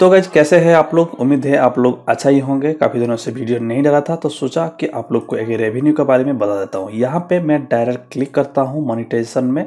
तो गैज कैसे हैं आप लोग उम्मीद है आप लोग अच्छा ही होंगे काफ़ी दिनों से वीडियो नहीं डाला था तो सोचा कि आप लोग को एक रेवेन्यू के बारे में बता देता हूँ यहाँ पे मैं डायरेक्ट क्लिक करता हूँ मोनिटाइजेशन में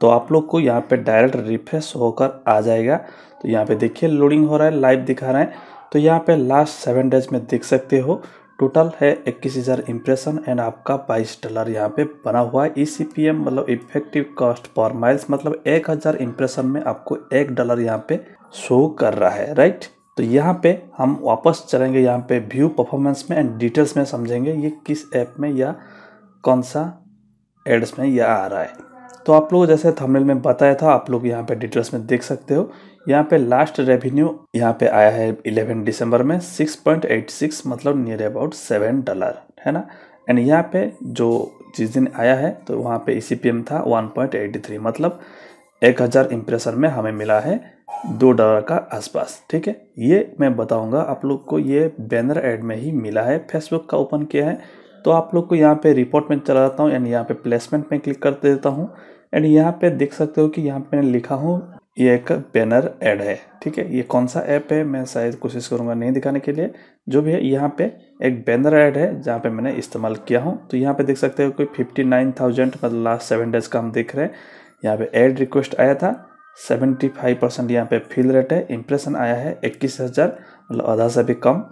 तो आप लोग को यहाँ पे डायरेक्ट रिफ्रेश होकर आ जाएगा तो यहाँ पे देखिए लोडिंग हो रहा है लाइव दिखा रहे हैं तो यहाँ पर लास्ट सेवन डेज में देख सकते हो टोटल है इक्कीस हज़ार इम्प्रेशन एंड आपका बाईस डॉलर यहाँ पे बना हुआ है ई पी एम मतलब इफेक्टिव कॉस्ट पर माइल्स मतलब एक हज़ार इम्प्रेशन में आपको एक डॉलर यहाँ पे शो कर रहा है राइट तो यहाँ पे हम वापस चलेंगे यहाँ पे व्यू परफॉर्मेंस में एंड डिटेल्स में समझेंगे ये किस ऐप में या कौन सा एड्स में यह आ रहा है तो आप लोग जैसे थमिल में बताया था आप लोग यहाँ पे डिटेल्स में देख सकते हो यहाँ पे लास्ट रेवेन्यू यहाँ पे आया है 11 दिसंबर में 6.86 मतलब नियर अबाउट सेवन डॉलर है ना एंड यहाँ पे जो जिस दिन आया है तो वहाँ पे ई e था 1.83 मतलब 1000 इम्प्रेशन में हमें मिला है दो डॉलर का आसपास ठीक है ये मैं बताऊंगा आप लोग को ये बैनर एड में ही मिला है फेसबुक का ओपन किया है तो आप लोग को यहाँ पे रिपोर्ट में चला जाता हूँ एंड यहाँ पे प्लेसमेंट में क्लिक कर देता हूँ एंड यहाँ पे देख सकते हो कि यहाँ पे मैंने लिखा हूँ ये एक बैनर ऐड है ठीक है ये कौन सा ऐप है मैं शायद कोशिश करूँगा नहीं दिखाने के लिए जो भी है यहाँ पे एक बैनर ऐड है जहाँ पे मैंने इस्तेमाल किया हूँ तो यहाँ पे देख सकते हो कोई फिफ्टी नाइन थाउजेंड मतलब लास्ट सेवन डेज का हम देख रहे हैं यहाँ पे ऐड रिक्वेस्ट आया था सेवेंटी फाइव परसेंट यहाँ पे फिल रेट है इंप्रेशन आया है इक्कीस हज़ार मतलब आधा से भी कम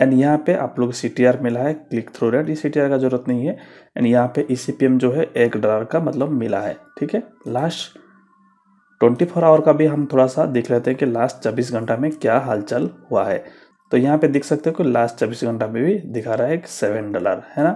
एंड यहाँ पे आप लोग सी मिला है क्लिक थ्रू रेट ये सी का जरूरत नहीं है एंड यहाँ पे ई e जो है एक डॉलर का मतलब मिला है ठीक है लास्ट ट्वेंटी फोर आवर का भी हम थोड़ा सा देख लेते हैं कि लास्ट चौबीस घंटा में क्या हालचाल हुआ है तो यहाँ पे देख सकते हो कि लास्ट चौबीस घंटा में भी दिखा रहा है कि सेवन डॉलर है ना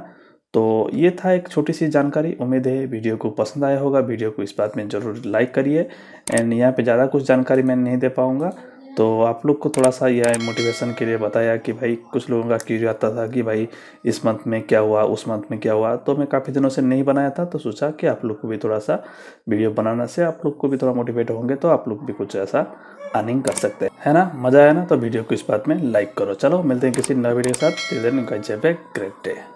तो ये था एक छोटी सी जानकारी उम्मीद है वीडियो को पसंद आया होगा वीडियो को इस बात में ज़रूर लाइक करिए एंड यहाँ पे ज़्यादा कुछ जानकारी मैं नहीं दे पाऊँगा तो आप लोग को थोड़ा सा यह मोटिवेशन के लिए बताया कि भाई कुछ लोगों का क्यूज आता था कि भाई इस मंथ में क्या हुआ उस मंथ में क्या हुआ तो मैं काफ़ी दिनों से नहीं बनाया था तो सोचा कि आप लोग को भी थोड़ा सा वीडियो बनाने से आप लोग को भी थोड़ा मोटिवेट होंगे तो आप लोग भी कुछ ऐसा अर्निंग कर सकते हैं है ना मज़ा आया ना तो वीडियो को इस बात में लाइक करो चलो मिलते हैं किसी नए वीडियो के साथ ग्रेट डे